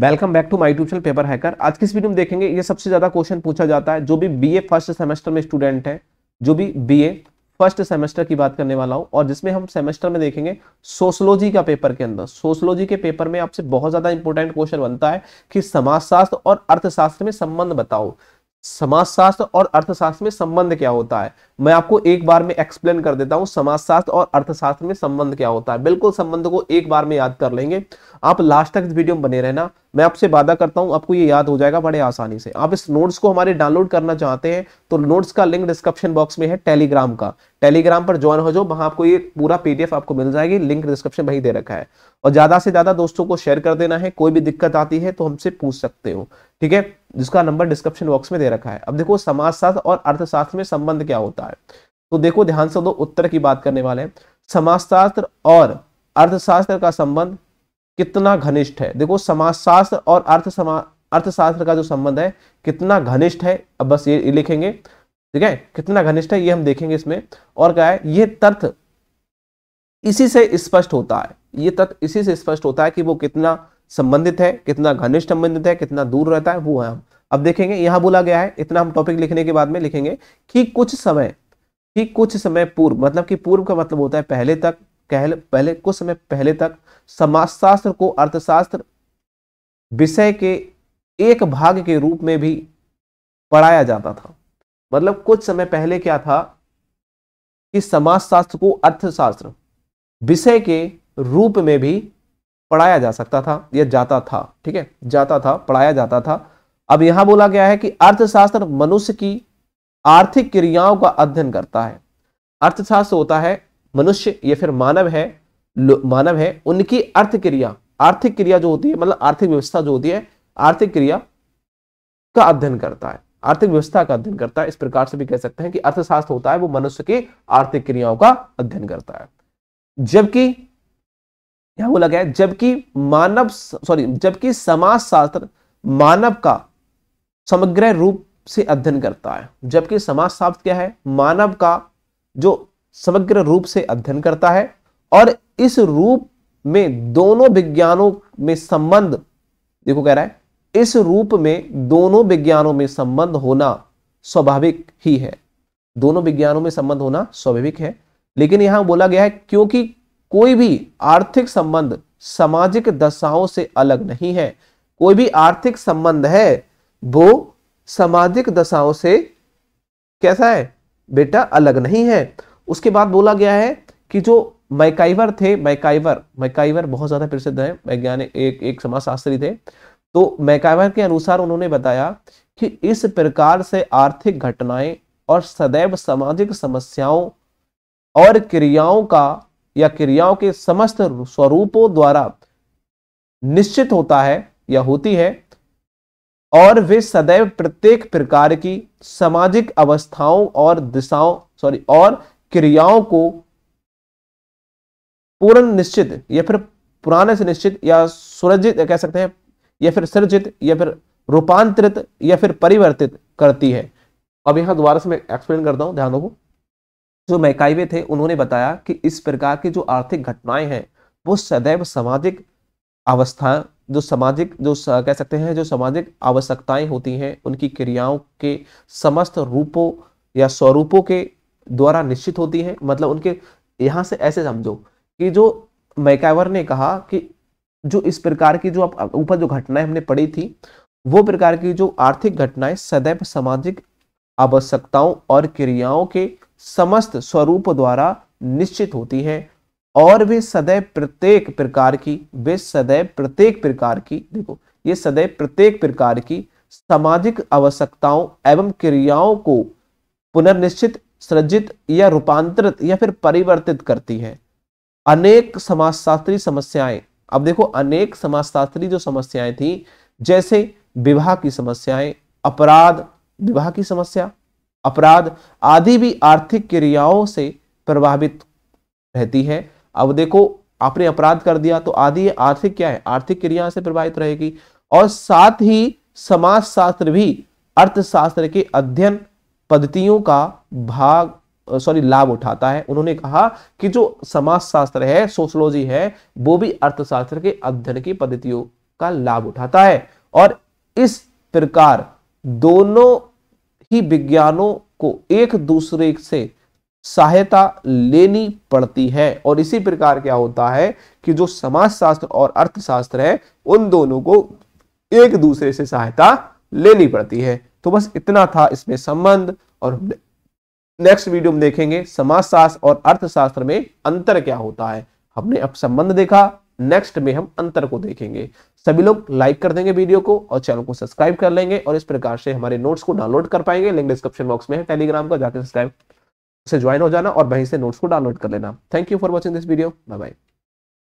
welcome back to my tuition paper hacker आज किस video में देखेंगे ये सबसे ज्यादा क्वेश्चन पूछा जाता है जो भी बीए फर्स्ट सेमेस्टर में स्टूडेंट है जो भी बीए फर्स्ट सेमेस्टर की बात करने वाला हूँ और जिसमें हम सेमेस्टर में देखेंगे सोशलॉजी का पेपर के अंदर सोशलॉजी के पेपर में आपसे बहुत ज्यादा इंपॉर्टेंट क्वेश्चन बनता है कि समाजशास्त्र और अर्थशास्त्र में संबंध बताओ समाजशास्त्र और अर्थशास्त्र में संबंध क्या होता है मैं आपको एक बार में एक्सप्लेन कर देता हूं समाजशास्त्र और अर्थशास्त्र में संबंध क्या होता है बिल्कुल संबंध को एक बार में याद कर लेंगे आप लास्ट तक वीडियो में बने रहना मैं आपसे वादा करता हूं आपको ये याद हो जाएगा बड़े आसानी से आप इस नोट्स को हमारे डाउनलोड करना चाहते हैं तो नोट्स का लिंक डिस्क्रिप्शन बॉक्स में है टेलीग्राम का टेलीग्राम पर ज्वाइन हो जाओ वहां आपको ये पूरा पीडीएफ आपको मिल जाएगी लिंक डिस्क्रिप्शन वही दे रखा है और ज्यादा से ज्यादा दोस्तों को शेयर कर देना है कोई भी दिक्कत आती है तो हमसे पूछ सकते हो ठीक है जिसका नंबर डिस्क्रिप्शन बॉक्स में दे रखा है अब देखो समाजशास्त्र और अर्थशास्त्र में संबंध क्या होता है तो देखो ध्यान से दो उत्तर की बात करने वाले हैं समाजशास्त्र और अर्थशास्त्र का संबंध कितना घनिष्ठ है देखो समाजशास्त्र और अर्थ अर्थशास्त्र का जो संबंध है कितना घनिष्ठ है अब बस ये लिखेंगे ठीक है कितना घनिष्ठ है ये हम देखेंगे इसमें और क्या है ये तथ्य इसी से स्पष्ट होता है ये तथ्य इसी से स्पष्ट होता है कि वो कितना संबंधित है कितना घनिष्ठ संबंधित है कितना दूर रहता है वो है हम अब देखेंगे यहां बोला गया है इतना हम टॉपिक लिखने के बाद में लिखेंगे कि कुछ समय कि कुछ समय पूर्व मतलब कि पूर्व का मतलब होता है पहले तक कहल पहले कुछ समय पहले तक समाजशास्त्र को अर्थशास्त्र विषय के एक भाग के रूप में भी पढ़ाया जाता था मतलब कुछ समय पहले क्या था कि समाजशास्त्र को अर्थशास्त्र विषय के रूप में भी पढ़ाया जा सकता था या जाता था ठीक है जाता था पढ़ाया जाता था अब यहां बोला गया है कि अर्थशास्त्र मनुष्य की आर्थिक क्रियाओं का अध्ययन करता है अर्थशास्त्र होता है मनुष्य या फिर मानव है मानव है उनकी अर्थ क्रिया आर्थिक क्रिया जो होती है मतलब आर्थिक व्यवस्था जो होती है आर्थिक क्रिया का अध्ययन करता है आर्थिक व्यवस्था का अध्ययन करता है इस प्रकार से भी कह सकते हैं कि अर्थशास्त्र होता है वो मनुष्य की आर्थिक क्रियाओं का अध्ययन करता है जबकि क्या बोला गया है जबकि मानव सॉरी जबकि समाज शास्त्र मानव का समग्र रूप से अध्ययन करता है जबकि समाज शास्त्र क्या है मानव का जो समग्र रूप से अध्ययन करता है और इस रूप में दोनों विज्ञानों में संबंध देखो कह रहा है इस रूप में दोनों विज्ञानों में संबंध होना स्वाभाविक ही है दोनों विज्ञानों में संबंध होना स्वाभाविक है लेकिन यहां बोला गया है क्योंकि कोई भी आर्थिक संबंध सामाजिक दशाओं से अलग नहीं है कोई भी आर्थिक संबंध है वो सामाजिक दशाओं से कैसा है बेटा अलग नहीं है उसके बाद बोला गया है कि जो मैकाइवर थे मैकाइवर मैकाइवर बहुत ज्यादा प्रसिद्ध है वैज्ञानिक एक एक समाजशास्त्री थे तो मैकाइवर के अनुसार उन्होंने बताया कि इस प्रकार से आर्थिक घटनाएं और सदैव सामाजिक समस्याओं और क्रियाओं का या क्रियाओं के समस्त स्वरूपों द्वारा निश्चित होता है या होती है और वे सदैव प्रत्येक प्रकार की सामाजिक अवस्थाओं और दिशाओं सॉरी और क्रियाओं को पूर्ण निश्चित या फिर पुराने से निश्चित या सुरजित कह सकते हैं या फिर सृजित या फिर रूपांतरित या फिर परिवर्तित करती है अब यहां दोबारा से मैं एक्सप्लेन करता हूं ध्यान रखो जो मैकाइवे थे उन्होंने बताया कि इस प्रकार की जो आर्थिक घटनाएं हैं वो सदैव सामाजिक अवस्था जो सामाजिक जो कह सकते हैं जो सामाजिक आवश्यकताएं होती हैं उनकी क्रियाओं के समस्त रूपों या स्वरूपों के द्वारा निश्चित होती हैं मतलब उनके यहाँ से ऐसे समझो कि जो मैकावर ने कहा कि जो इस प्रकार की जो आप ऊपर जो घटनाएं हमने पढ़ी थी वो प्रकार की जो आर्थिक घटनाएं सदैव सामाजिक आवश्यकताओं और क्रियाओं के समस्त स्वरूप द्वारा निश्चित होती है और वे सदैव प्रत्येक प्रकार की वे सदैव प्रत्येक प्रकार की देखो ये सदैव प्रत्येक प्रकार की सामाजिक आवश्यकताओं एवं क्रियाओं को पुनर्निश्चित सृजित या रूपांतरित या फिर परिवर्तित करती है अनेक समाजशास्त्री समस्याएं अब देखो अनेक समाजशास्त्री जो समस्याएं थी जैसे विवाह की समस्याएं अपराध विवाह की समस्या अपराध आदि भी आर्थिक क्रियाओं से प्रभावित रहती है अब देखो आपने अपराध कर दिया तो आदि आर्थिक क्या है आर्थिक क्रिया से प्रभावित रहेगी और साथ ही समाज शास्त्र भी अर्थशास्त्र के अध्ययन पद्धतियों का भाग सॉरी लाभ उठाता है उन्होंने कहा कि जो समाजशास्त्र है सोशलॉजी है वो भी अर्थशास्त्र के अध्ययन की पद्धतियों का लाभ उठाता है और इस प्रकार दोनों ही विज्ञानों को एक दूसरे से सहायता लेनी पड़ती है और इसी प्रकार क्या होता है कि जो समाजशास्त्र और अर्थशास्त्र है उन दोनों को एक दूसरे से सहायता लेनी पड़ती है तो बस इतना था इसमें संबंध और नेक्स्ट वीडियो में देखेंगे समाजशास्त्र और अर्थशास्त्र में अंतर क्या होता है हमने अब संबंध देखा नेक्स्ट में हम अंतर को देखेंगे सभी लोग लाइक कर देंगे वीडियो को और चैनल को सब्सक्राइब कर लेंगे और इस प्रकार से हमारे नोट्स को डाउनलोड कर पाएंगे लिंक डिस्क्रिप्शन बॉक्स में है टेलीग्राम का जाकर सब्सक्राइब से ज्वाइन हो जाना और वहीं से नोट्स को डाउनलोड कर लेना thank you for watching this video bye bye